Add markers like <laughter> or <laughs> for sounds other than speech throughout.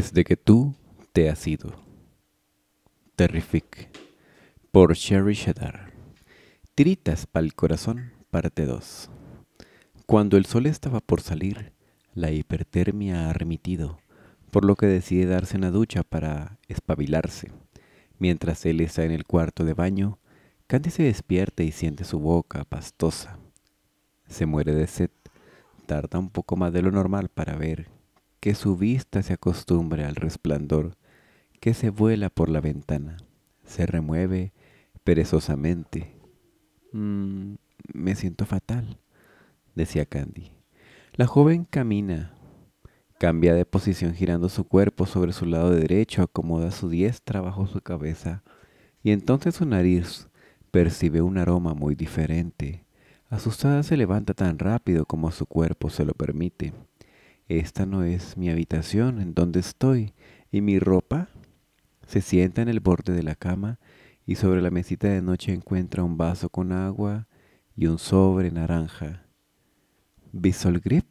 Desde que tú te has ido. Terrific. Por Sherry Tritas Tiritas pa'l corazón, parte 2. Cuando el sol estaba por salir, la hipertermia ha remitido, por lo que decide darse una ducha para espabilarse. Mientras él está en el cuarto de baño, Candy se despierta y siente su boca pastosa. Se muere de sed. Tarda un poco más de lo normal para ver que su vista se acostumbre al resplandor, que se vuela por la ventana, se remueve perezosamente. Mm, me siento fatal, decía Candy. La joven camina, cambia de posición girando su cuerpo sobre su lado derecho, acomoda su diestra bajo su cabeza y entonces su nariz percibe un aroma muy diferente. Asustada se levanta tan rápido como su cuerpo se lo permite esta no es mi habitación en donde estoy, y mi ropa. Se sienta en el borde de la cama y sobre la mesita de noche encuentra un vaso con agua y un sobre naranja. Bisol Grip,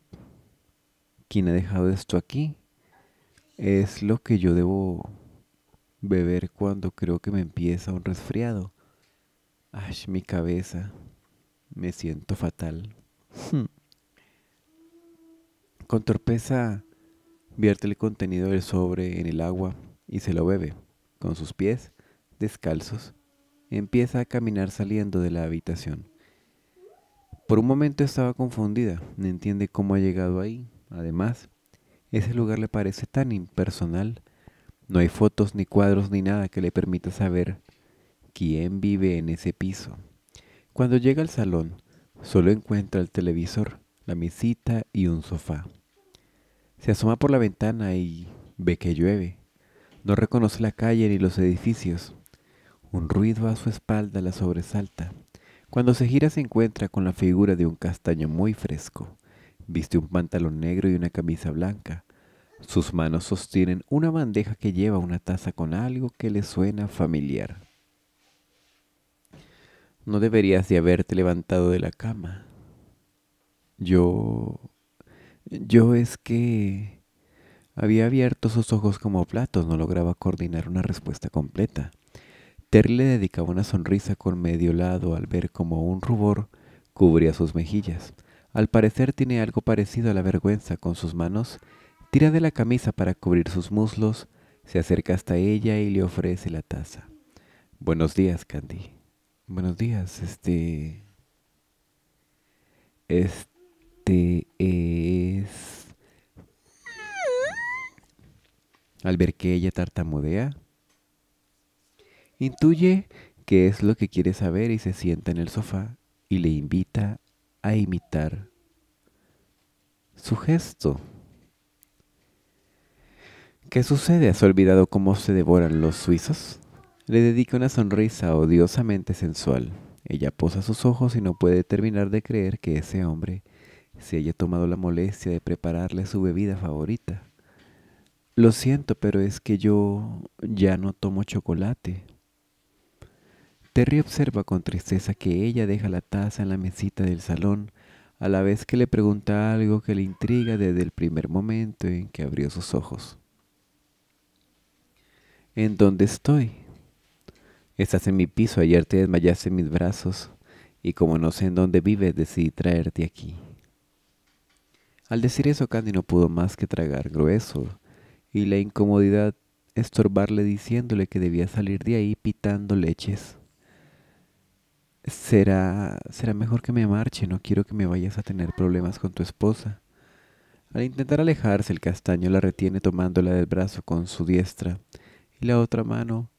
¿quién ha dejado esto aquí? Es lo que yo debo beber cuando creo que me empieza un resfriado. Ay, mi cabeza. Me siento fatal. Hmm. Con torpeza vierte el contenido del sobre en el agua y se lo bebe. Con sus pies, descalzos, empieza a caminar saliendo de la habitación. Por un momento estaba confundida, no entiende cómo ha llegado ahí. Además, ese lugar le parece tan impersonal. No hay fotos ni cuadros ni nada que le permita saber quién vive en ese piso. Cuando llega al salón, solo encuentra el televisor, la mesita y un sofá. Se asoma por la ventana y ve que llueve. No reconoce la calle ni los edificios. Un ruido a su espalda la sobresalta. Cuando se gira se encuentra con la figura de un castaño muy fresco. Viste un pantalón negro y una camisa blanca. Sus manos sostienen una bandeja que lleva una taza con algo que le suena familiar. No deberías de haberte levantado de la cama. Yo... Yo es que había abierto sus ojos como platos, no lograba coordinar una respuesta completa. Terry le dedicaba una sonrisa con medio lado al ver como un rubor cubría sus mejillas. Al parecer tiene algo parecido a la vergüenza con sus manos. Tira de la camisa para cubrir sus muslos, se acerca hasta ella y le ofrece la taza. Buenos días, Candy. Buenos días, este... Este... Este, es... Al ver que ella tartamudea, intuye que es lo que quiere saber y se sienta en el sofá y le invita a imitar su gesto. ¿Qué sucede? ¿Has olvidado cómo se devoran los suizos? Le dedica una sonrisa odiosamente sensual. Ella posa sus ojos y no puede terminar de creer que ese hombre si haya tomado la molestia de prepararle su bebida favorita. Lo siento, pero es que yo ya no tomo chocolate. Terry observa con tristeza que ella deja la taza en la mesita del salón, a la vez que le pregunta algo que le intriga desde el primer momento en que abrió sus ojos. ¿En dónde estoy? Estás en mi piso, ayer te desmayaste en mis brazos, y como no sé en dónde vives, decidí traerte aquí. Al decir eso, Candy no pudo más que tragar grueso, y la incomodidad estorbarle diciéndole que debía salir de ahí pitando leches. Será, será mejor que me marche, no quiero que me vayas a tener problemas con tu esposa. Al intentar alejarse, el castaño la retiene tomándola del brazo con su diestra y la otra mano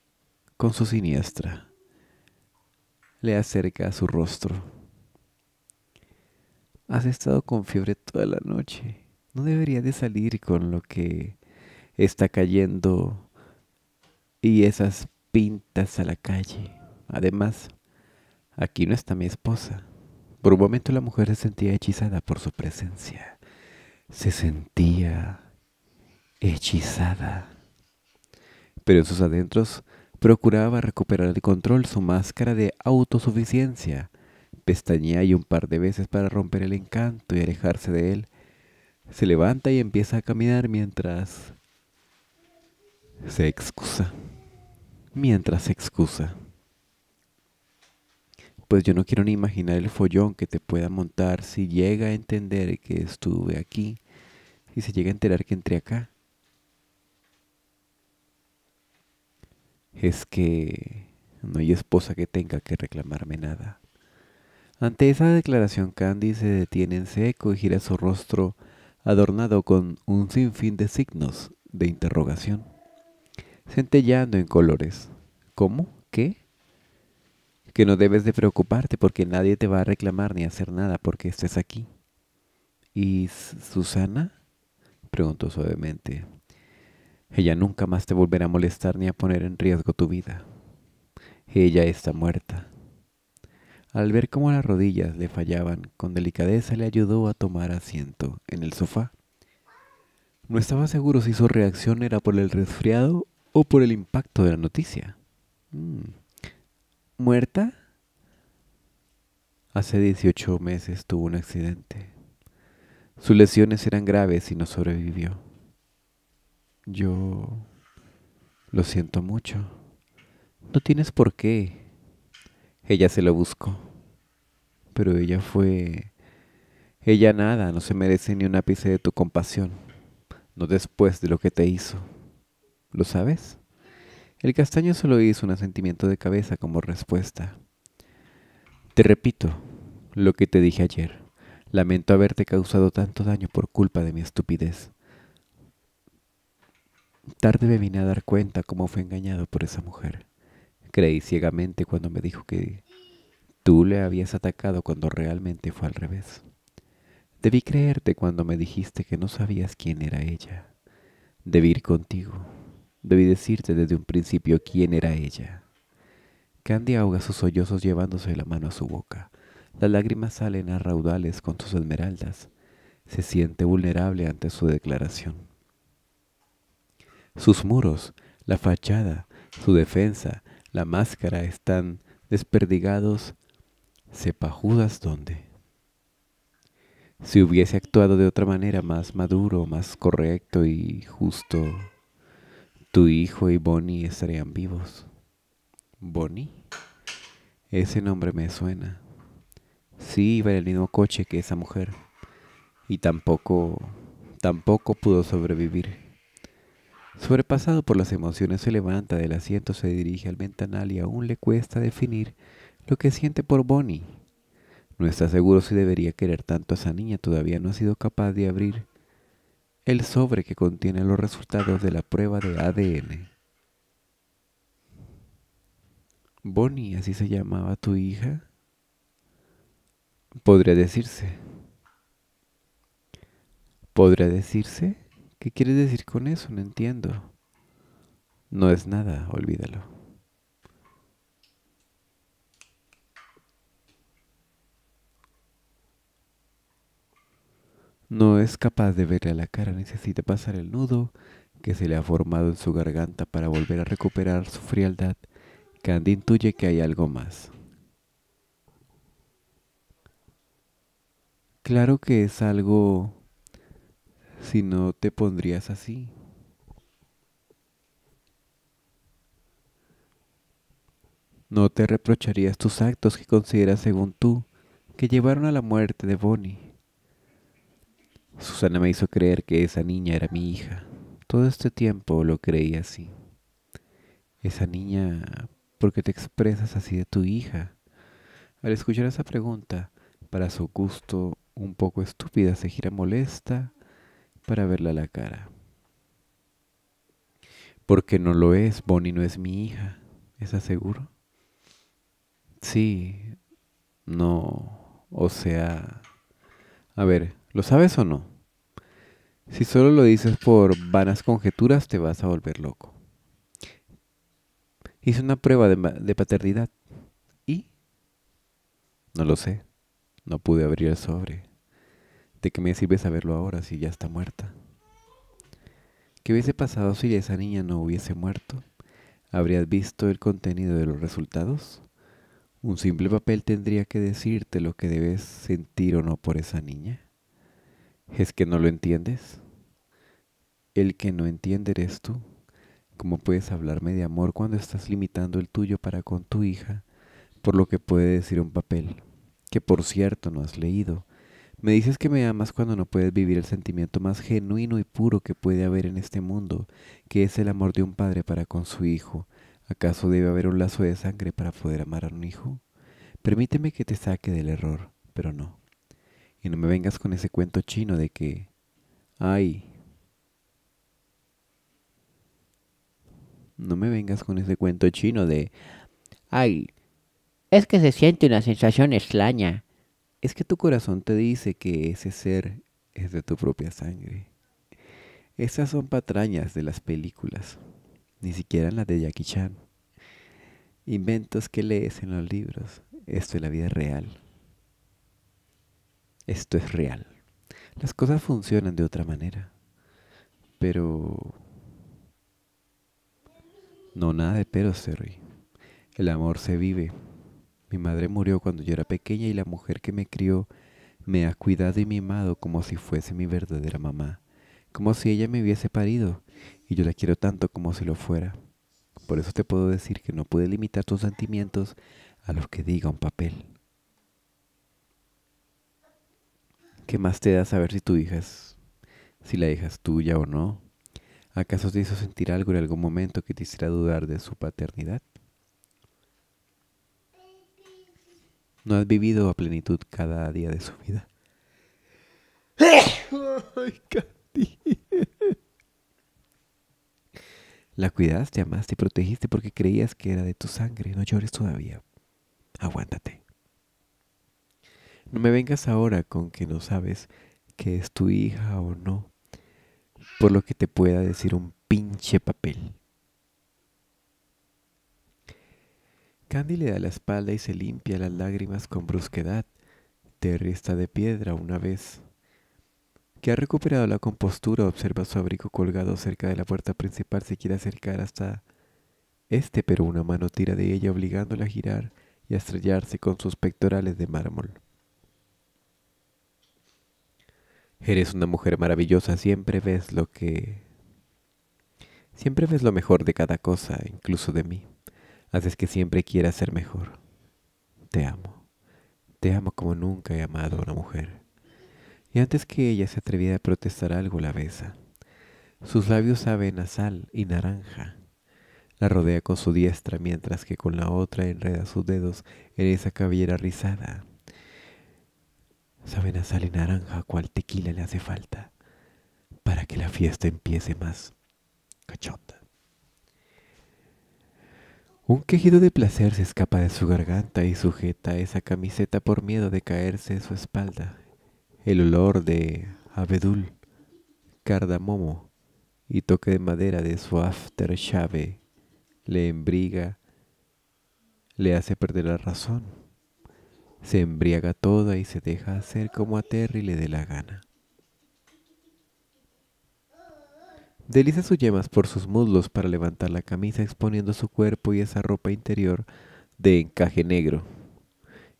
con su siniestra. Le acerca a su rostro. Has estado con fiebre toda la noche. No debería de salir con lo que está cayendo y esas pintas a la calle. Además, aquí no está mi esposa. Por un momento la mujer se sentía hechizada por su presencia. Se sentía hechizada. Pero en sus adentros procuraba recuperar el control, su máscara de autosuficiencia pestañea y un par de veces para romper el encanto y alejarse de él. Se levanta y empieza a caminar mientras se excusa. Mientras se excusa. Pues yo no quiero ni imaginar el follón que te pueda montar si llega a entender que estuve aquí y se llega a enterar que entré acá. Es que no hay esposa que tenga que reclamarme nada. Ante esa declaración, Candy se detiene en seco y gira su rostro adornado con un sinfín de signos de interrogación, centellando en colores. ¿Cómo? ¿Qué? Que no debes de preocuparte porque nadie te va a reclamar ni hacer nada porque estés aquí. ¿Y Susana? preguntó suavemente. Ella nunca más te volverá a molestar ni a poner en riesgo tu vida. Ella está muerta. Al ver cómo las rodillas le fallaban, con delicadeza le ayudó a tomar asiento en el sofá. No estaba seguro si su reacción era por el resfriado o por el impacto de la noticia. Mm. ¿Muerta? Hace 18 meses tuvo un accidente. Sus lesiones eran graves y no sobrevivió. Yo... Lo siento mucho. No tienes por qué, ella se lo buscó. Pero ella fue... Ella nada, no se merece ni un ápice de tu compasión. No después de lo que te hizo. ¿Lo sabes? El castaño solo hizo un asentimiento de cabeza como respuesta. Te repito lo que te dije ayer. Lamento haberte causado tanto daño por culpa de mi estupidez. Tarde me vine a dar cuenta cómo fue engañado por esa mujer. Creí ciegamente cuando me dijo que tú le habías atacado cuando realmente fue al revés. Debí creerte cuando me dijiste que no sabías quién era ella. Debí ir contigo. Debí decirte desde un principio quién era ella. Candy ahoga sus sollozos llevándose la mano a su boca. Las lágrimas salen a raudales con sus esmeraldas. Se siente vulnerable ante su declaración. Sus muros, la fachada, su defensa, la máscara están desperdigados, sepajudas ¿dónde? Si hubiese actuado de otra manera más maduro, más correcto y justo, tu hijo y Bonnie estarían vivos. Bonnie. Ese nombre me suena. Sí, iba en el mismo coche que esa mujer. Y tampoco, tampoco pudo sobrevivir. Sobrepasado por las emociones, se levanta del asiento, se dirige al ventanal y aún le cuesta definir lo que siente por Bonnie. No está seguro si debería querer tanto a esa niña, todavía no ha sido capaz de abrir el sobre que contiene los resultados de la prueba de ADN. Bonnie, así se llamaba tu hija. Podría decirse. Podría decirse ¿Qué quieres decir con eso? No entiendo. No es nada, olvídalo. No es capaz de verle a la cara, necesita pasar el nudo que se le ha formado en su garganta para volver a recuperar su frialdad. Candy intuye que hay algo más. Claro que es algo si no te pondrías así. No te reprocharías tus actos que consideras según tú que llevaron a la muerte de Bonnie. Susana me hizo creer que esa niña era mi hija. Todo este tiempo lo creí así. Esa niña, ¿por qué te expresas así de tu hija? Al escuchar esa pregunta, para su gusto un poco estúpida, se gira molesta para verla a la cara. Porque no lo es, Bonnie no es mi hija, ¿Es seguro? Sí, no, o sea, a ver, ¿lo sabes o no? Si solo lo dices por vanas conjeturas te vas a volver loco. Hice una prueba de, de paternidad y... No lo sé, no pude abrir el sobre. ¿De qué me sirve saberlo ahora si ya está muerta? ¿Qué hubiese pasado si esa niña no hubiese muerto? ¿Habrías visto el contenido de los resultados? Un simple papel tendría que decirte lo que debes sentir o no por esa niña. ¿Es que no lo entiendes? El que no entiende eres tú. ¿Cómo puedes hablarme de amor cuando estás limitando el tuyo para con tu hija por lo que puede decir un papel, que por cierto no has leído, me dices que me amas cuando no puedes vivir el sentimiento más genuino y puro que puede haber en este mundo, que es el amor de un padre para con su hijo. ¿Acaso debe haber un lazo de sangre para poder amar a un hijo? Permíteme que te saque del error, pero no. Y no me vengas con ese cuento chino de que, ay, no me vengas con ese cuento chino de, ay, es que se siente una sensación extraña es que tu corazón te dice que ese ser es de tu propia sangre. Esas son patrañas de las películas, ni siquiera en las de Jackie Chan. Inventos que lees en los libros. Esto es la vida real. Esto es real. Las cosas funcionan de otra manera. Pero... No nada de pero, Terry. El amor se vive. Mi madre murió cuando yo era pequeña y la mujer que me crió me ha cuidado y mimado como si fuese mi verdadera mamá, como si ella me hubiese parido, y yo la quiero tanto como si lo fuera. Por eso te puedo decir que no pude limitar tus sentimientos a los que diga un papel. ¿Qué más te da saber si tu hija es, si la hija es tuya o no? ¿Acaso te hizo sentir algo en algún momento que te hiciera dudar de su paternidad? No has vivido a plenitud cada día de su vida. Ay, Katy. La cuidaste, amaste y protegiste porque creías que era de tu sangre. No llores todavía. Aguántate. No me vengas ahora con que no sabes que es tu hija o no, por lo que te pueda decir un pinche papel. Candy le da la espalda y se limpia las lágrimas con brusquedad. Terry está de piedra una vez. Que ha recuperado la compostura, observa su abrigo colgado cerca de la puerta principal. Se quiere acercar hasta este, pero una mano tira de ella obligándola a girar y a estrellarse con sus pectorales de mármol. Eres una mujer maravillosa, siempre ves lo que... Siempre ves lo mejor de cada cosa, incluso de mí haces que siempre quiera ser mejor. Te amo. Te amo como nunca he amado a una mujer. Y antes que ella se atreviera a protestar algo, la besa. Sus labios saben a sal y naranja. La rodea con su diestra mientras que con la otra enreda sus dedos en esa cabellera rizada. Saben a sal y naranja cual tequila le hace falta para que la fiesta empiece más cachota. Un quejido de placer se escapa de su garganta y sujeta esa camiseta por miedo de caerse de su espalda. El olor de abedul, cardamomo y toque de madera de su aftershave le embriga, le hace perder la razón. Se embriaga toda y se deja hacer como a Terry le dé la gana. Desliza sus yemas por sus muslos para levantar la camisa exponiendo su cuerpo y esa ropa interior de encaje negro,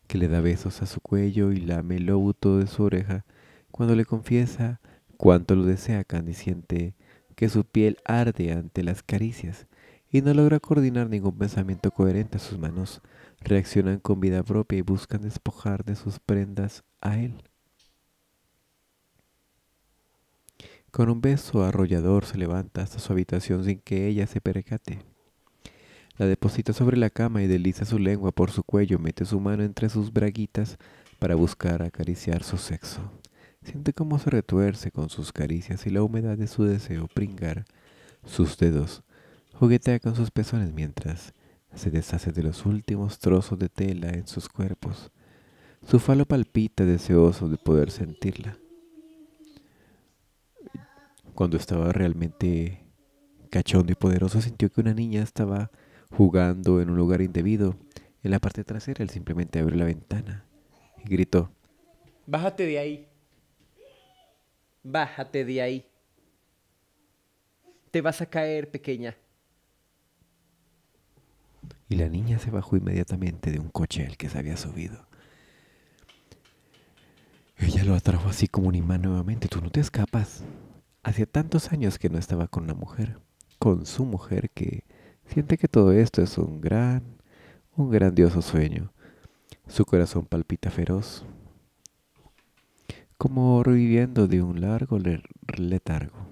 que le da besos a su cuello y lame el lóbulo de su oreja cuando le confiesa cuánto lo desea Candiciente, que su piel arde ante las caricias y no logra coordinar ningún pensamiento coherente a sus manos, reaccionan con vida propia y buscan despojar de sus prendas a él. Con un beso arrollador se levanta hasta su habitación sin que ella se percate. La deposita sobre la cama y desliza su lengua por su cuello, mete su mano entre sus braguitas para buscar acariciar su sexo. Siente cómo se retuerce con sus caricias y la humedad de su deseo pringar sus dedos. Juguetea con sus pezones mientras se deshace de los últimos trozos de tela en sus cuerpos. Su falo palpita deseoso de poder sentirla cuando estaba realmente cachondo y poderoso, sintió que una niña estaba jugando en un lugar indebido. En la parte trasera, él simplemente abrió la ventana y gritó: Bájate de ahí. Bájate de ahí. Te vas a caer, pequeña. Y la niña se bajó inmediatamente de un coche al que se había subido. Ella lo atrajo así como un imán nuevamente. Tú no te escapas. Hacía tantos años que no estaba con la mujer, con su mujer, que siente que todo esto es un gran, un grandioso sueño. Su corazón palpita feroz, como reviviendo de un largo letargo.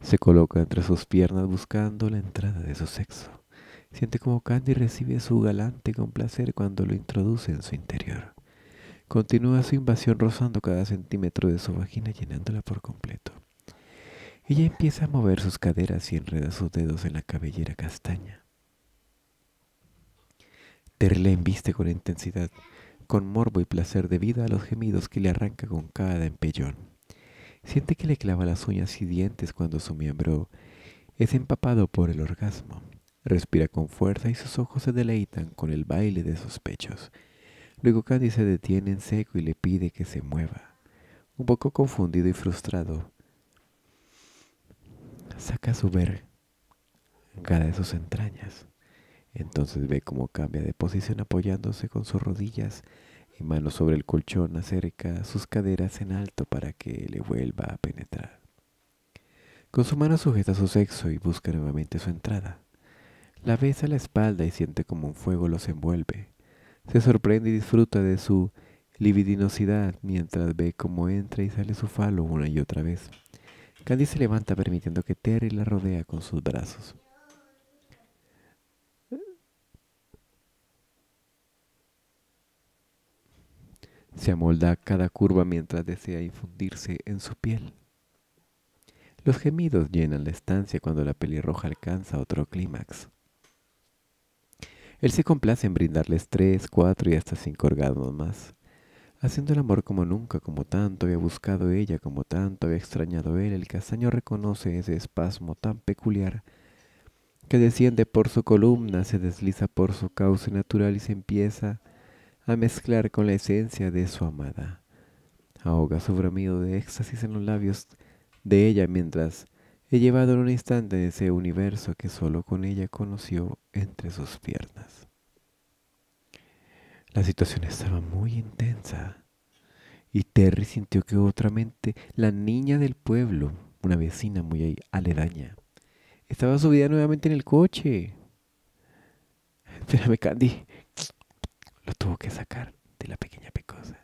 Se coloca entre sus piernas buscando la entrada de su sexo. Siente como Candy recibe su galante con placer cuando lo introduce en su interior. Continúa su invasión rozando cada centímetro de su vagina llenándola por completo. Ella empieza a mover sus caderas y enreda sus dedos en la cabellera castaña. Terla viste embiste con intensidad, con morbo y placer debido a los gemidos que le arranca con cada empellón. Siente que le clava las uñas y dientes cuando su miembro es empapado por el orgasmo. Respira con fuerza y sus ojos se deleitan con el baile de sus pechos. Luego Candy se detiene en seco y le pide que se mueva. Un poco confundido y frustrado, saca su verga de sus entrañas. Entonces ve cómo cambia de posición apoyándose con sus rodillas y manos sobre el colchón, acerca sus caderas en alto para que le vuelva a penetrar. Con su mano sujeta su sexo y busca nuevamente su entrada. La besa la espalda y siente como un fuego los envuelve. Se sorprende y disfruta de su libidinosidad mientras ve cómo entra y sale su falo una y otra vez. Candy se levanta permitiendo que Terry la rodea con sus brazos. Se amolda cada curva mientras desea infundirse en su piel. Los gemidos llenan la estancia cuando la pelirroja alcanza otro clímax. Él se complace en brindarles tres, cuatro y hasta cinco orgasmos más. Haciendo el amor como nunca, como tanto había buscado ella, como tanto había extrañado él, el castaño reconoce ese espasmo tan peculiar que desciende por su columna, se desliza por su cauce natural y se empieza a mezclar con la esencia de su amada. Ahoga su bramido de éxtasis en los labios de ella mientras he llevado en un instante ese universo que solo con ella conoció entre sus piernas. La situación estaba muy intensa y Terry sintió que otra mente, la niña del pueblo, una vecina muy aledaña, estaba subida nuevamente en el coche. <laughs> Espérame, Candy. Lo tuvo que sacar de la pequeña pecosa.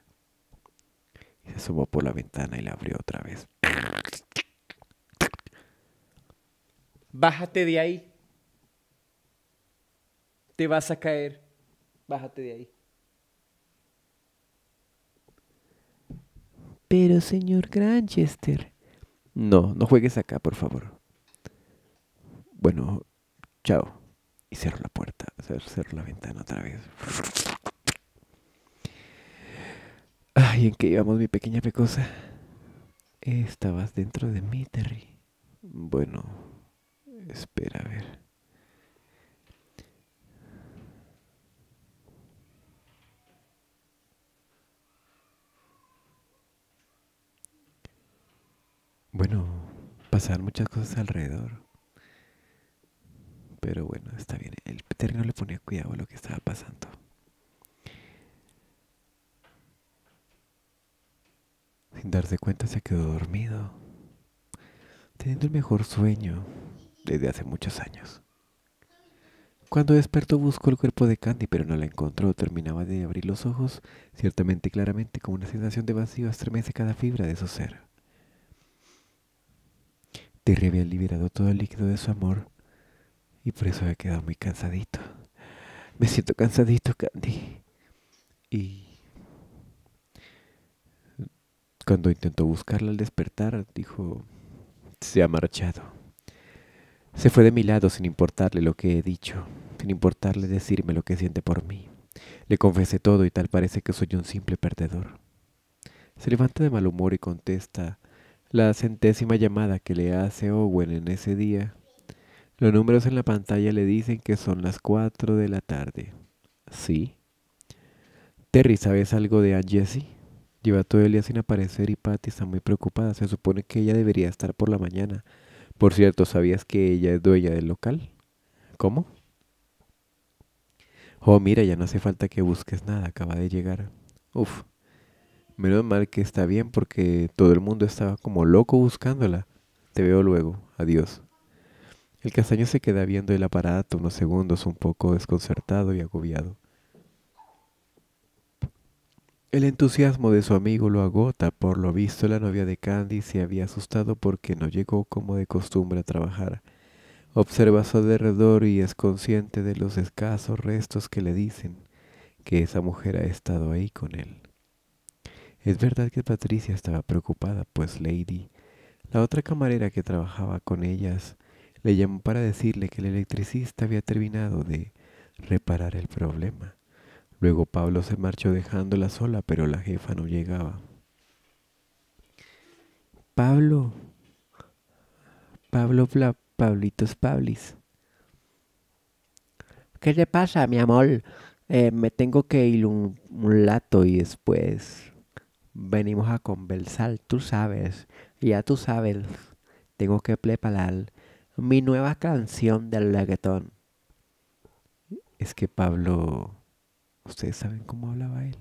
Y se asomó por la ventana y la abrió otra vez. Bájate de ahí. Te vas a caer. Bájate de ahí. Pero, señor Granchester. No, no juegues acá, por favor. Bueno, chao. Y cierro la puerta, cerró la ventana otra vez. Ay, ¿en qué íbamos, mi pequeña pecosa? Estabas dentro de mí, Terry. Bueno, espera a ver. Bueno, pasaban muchas cosas alrededor. Pero bueno, está bien. El no le ponía cuidado a lo que estaba pasando. Sin darse cuenta se quedó dormido, teniendo el mejor sueño desde hace muchos años. Cuando despertó buscó el cuerpo de Candy, pero no la encontró. Terminaba de abrir los ojos, ciertamente y claramente, con una sensación de vacío estremece cada fibra de su ser había liberado todo el líquido de su amor y por eso había quedado muy cansadito. Me siento cansadito, Candy. Y cuando intentó buscarla al despertar, dijo, se ha marchado. Se fue de mi lado sin importarle lo que he dicho, sin importarle decirme lo que siente por mí. Le confesé todo y tal parece que soy un simple perdedor. Se levanta de mal humor y contesta la centésima llamada que le hace Owen en ese día. Los números en la pantalla le dicen que son las 4 de la tarde. Sí. Terry, ¿sabes algo de Aunt Jessie? Lleva todo el día sin aparecer y Patty está muy preocupada. Se supone que ella debería estar por la mañana. Por cierto, ¿sabías que ella es dueña del local? ¿Cómo? Oh, mira, ya no hace falta que busques nada, acaba de llegar. Uf, Menos mal que está bien porque todo el mundo estaba como loco buscándola. Te veo luego. Adiós. El castaño se queda viendo el aparato unos segundos un poco desconcertado y agobiado. El entusiasmo de su amigo lo agota. Por lo visto la novia de Candy se había asustado porque no llegó como de costumbre a trabajar. Observa a su alrededor y es consciente de los escasos restos que le dicen que esa mujer ha estado ahí con él. Es verdad que Patricia estaba preocupada, pues Lady, la otra camarera que trabajaba con ellas, le llamó para decirle que el electricista había terminado de reparar el problema. Luego Pablo se marchó dejándola sola, pero la jefa no llegaba. Pablo, Pablo, Pablitos, Pablis. ¿Qué le pasa, mi amor? Eh, me tengo que ir un, un lato y después venimos a conversar, tú sabes, ya tú sabes, tengo que preparar mi nueva canción del laguetón. Es que Pablo, ustedes saben cómo hablaba él.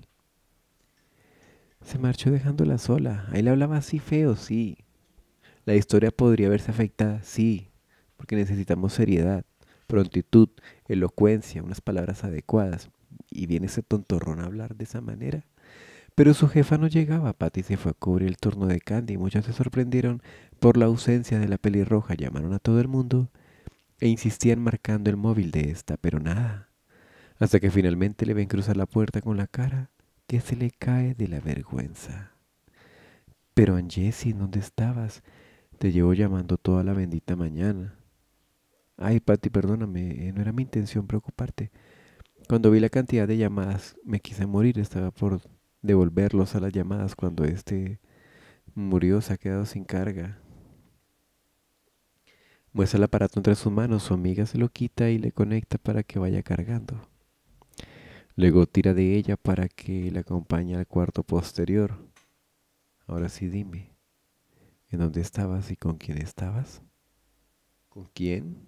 Se marchó dejándola sola. Ahí le hablaba así feo, sí. La historia podría verse afectada, sí, porque necesitamos seriedad, prontitud, elocuencia, unas palabras adecuadas. Y viene ese tontorrón a hablar de esa manera. Pero su jefa no llegaba. Patty se fue a cubrir el turno de Candy y muchos se sorprendieron por la ausencia de la pelirroja. Llamaron a todo el mundo e insistían marcando el móvil de esta, pero nada. Hasta que finalmente le ven cruzar la puerta con la cara que se le cae de la vergüenza. Pero ¿en ¿dónde estabas? Te llevo llamando toda la bendita mañana. Ay, Patty, perdóname, eh, no era mi intención preocuparte. Cuando vi la cantidad de llamadas, me quise morir, estaba por devolverlos a las llamadas cuando este murió, se ha quedado sin carga. Muestra el aparato entre sus manos, su amiga se lo quita y le conecta para que vaya cargando. Luego tira de ella para que le acompañe al cuarto posterior. Ahora sí dime, ¿en dónde estabas y con quién estabas? ¿Con quién?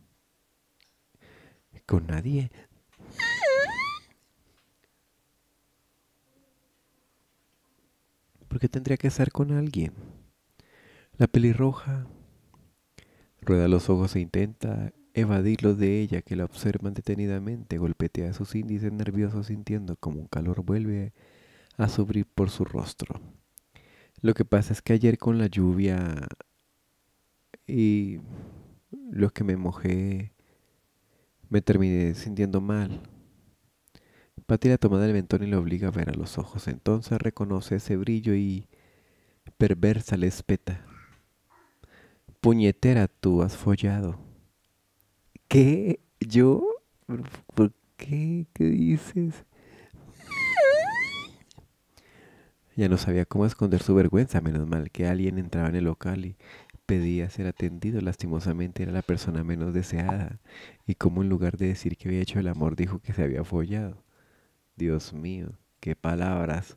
Con nadie. porque tendría que estar con alguien. La pelirroja rueda los ojos e intenta evadirlo de ella, que la observan detenidamente, golpetea sus índices nerviosos sintiendo como un calor vuelve a subir por su rostro. Lo que pasa es que ayer con la lluvia y los que me mojé, me terminé sintiendo mal. Pati la toma del ventón y le obliga a ver a los ojos. Entonces reconoce ese brillo y perversa le espeta. Puñetera, tú has follado. ¿Qué? ¿Yo? ¿Por qué? ¿Qué dices? Ya no sabía cómo esconder su vergüenza, menos mal que alguien entraba en el local y pedía ser atendido. Lastimosamente era la persona menos deseada, y como en lugar de decir que había hecho el amor dijo que se había follado. Dios mío, qué palabras.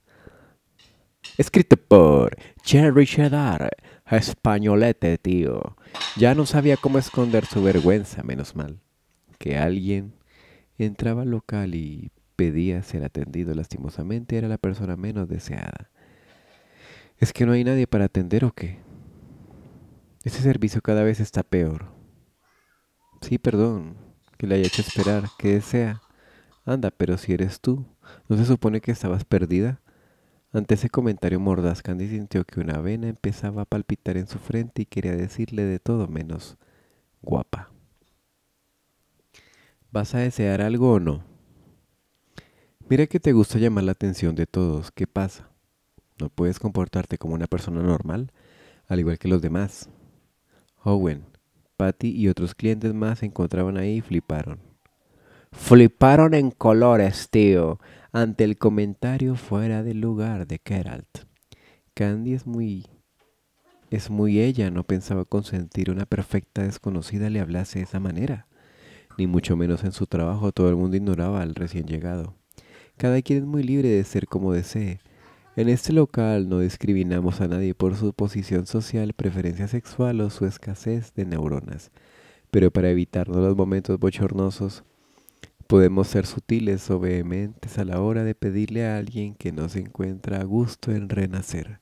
Escrito por Jerry Shadar, españolete, tío. Ya no sabía cómo esconder su vergüenza, menos mal. Que alguien entraba al local y pedía ser atendido lastimosamente era la persona menos deseada. ¿Es que no hay nadie para atender o qué? Este servicio cada vez está peor. Sí, perdón, que le haya hecho esperar, que desea. Anda, pero si eres tú, ¿No se supone que estabas perdida? Ante ese comentario mordaz, Candy sintió que una vena empezaba a palpitar en su frente y quería decirle de todo menos guapa. ¿Vas a desear algo o no? Mira que te gusta llamar la atención de todos. ¿Qué pasa? ¿No puedes comportarte como una persona normal, al igual que los demás? Owen, Patty y otros clientes más se encontraban ahí y fliparon fliparon en colores, tío, ante el comentario fuera del lugar de Keralt. Candy es muy... Es muy ella, no pensaba consentir una perfecta desconocida le hablase de esa manera. Ni mucho menos en su trabajo todo el mundo ignoraba al recién llegado. Cada quien es muy libre de ser como desee. En este local no discriminamos a nadie por su posición social, preferencia sexual o su escasez de neuronas. Pero para evitarnos los momentos bochornosos, Podemos ser sutiles o vehementes a la hora de pedirle a alguien que no se encuentra a gusto en renacer,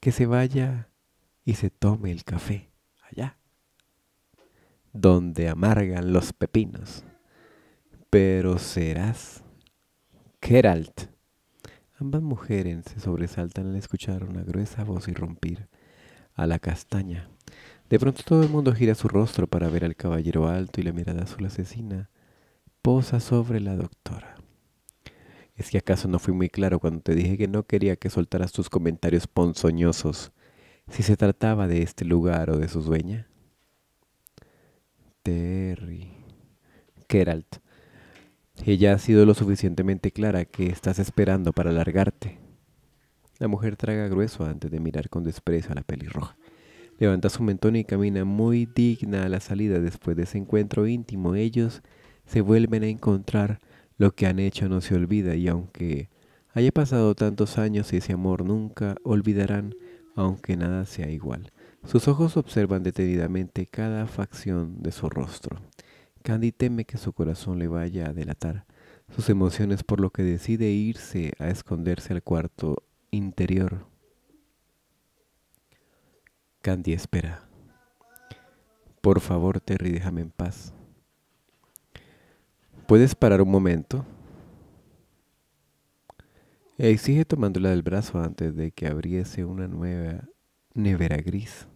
que se vaya y se tome el café allá, donde amargan los pepinos. Pero serás Geralt. Ambas mujeres se sobresaltan al escuchar una gruesa voz irrumpir a la castaña. De pronto todo el mundo gira su rostro para ver al caballero alto y la mirada azul asesina posa sobre la doctora. ¿Es que acaso no fui muy claro cuando te dije que no quería que soltaras tus comentarios ponzoñosos si se trataba de este lugar o de su dueña? Terry. Geralt. Ella ha sido lo suficientemente clara que estás esperando para largarte. La mujer traga grueso antes de mirar con desprecio a la pelirroja. Levanta su mentón y camina muy digna a la salida después de ese encuentro íntimo. Ellos se vuelven a encontrar, lo que han hecho no se olvida y aunque haya pasado tantos años ese amor nunca olvidarán, aunque nada sea igual. Sus ojos observan detenidamente cada facción de su rostro. Candy teme que su corazón le vaya a delatar sus emociones por lo que decide irse a esconderse al cuarto interior. Candy espera. Por favor, Terry, déjame en paz. ¿Puedes parar un momento? Exige tomándola del brazo antes de que abriese una nueva nevera gris.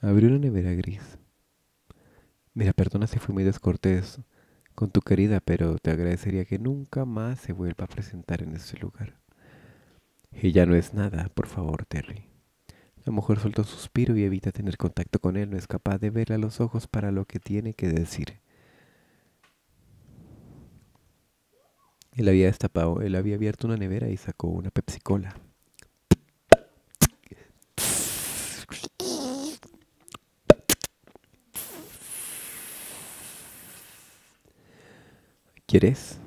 Abrió una nevera gris. Mira, perdona si fui muy descortés con tu querida, pero te agradecería que nunca más se vuelva a presentar en ese lugar. Y ya no es nada, por favor, Terry. La mujer suelta un suspiro y evita tener contacto con él. No es capaz de verle a los ojos para lo que tiene que decir. Él había destapado, él había abierto una nevera y sacó una Pepsi Cola. ¿Quieres?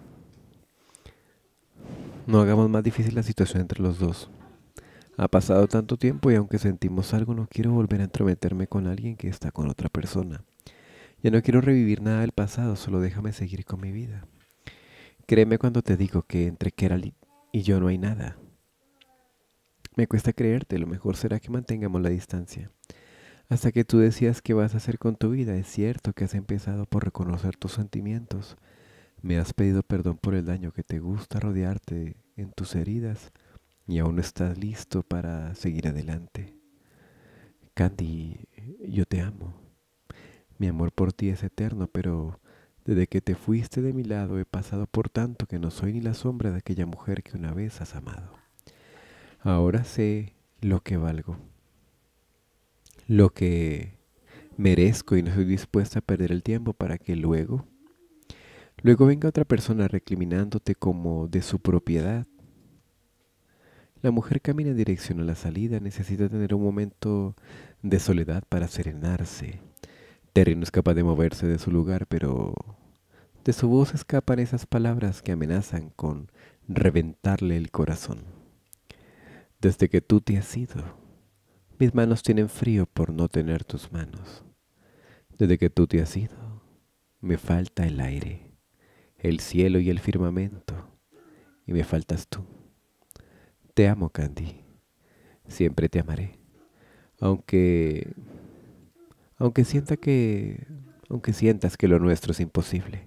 No hagamos más difícil la situación entre los dos. Ha pasado tanto tiempo y aunque sentimos algo no quiero volver a entrometerme con alguien que está con otra persona. Ya no quiero revivir nada del pasado, solo déjame seguir con mi vida. Créeme cuando te digo que entre Kerali y yo no hay nada. Me cuesta creerte, lo mejor será que mantengamos la distancia. Hasta que tú decías qué vas a hacer con tu vida, es cierto que has empezado por reconocer tus sentimientos. Me has pedido perdón por el daño que te gusta rodearte en tus heridas y aún no estás listo para seguir adelante. Candy, yo te amo. Mi amor por ti es eterno, pero desde que te fuiste de mi lado he pasado por tanto que no soy ni la sombra de aquella mujer que una vez has amado. Ahora sé lo que valgo, lo que merezco y no estoy dispuesta a perder el tiempo para que luego, luego venga otra persona recriminándote como de su propiedad la mujer camina en dirección a la salida, necesita tener un momento de soledad para serenarse. Terry no es capaz de moverse de su lugar, pero de su voz escapan esas palabras que amenazan con reventarle el corazón. Desde que tú te has ido, mis manos tienen frío por no tener tus manos. Desde que tú te has ido, me falta el aire, el cielo y el firmamento, y me faltas tú. Te amo, Candy. Siempre te amaré. Aunque aunque sienta que aunque sientas que lo nuestro es imposible.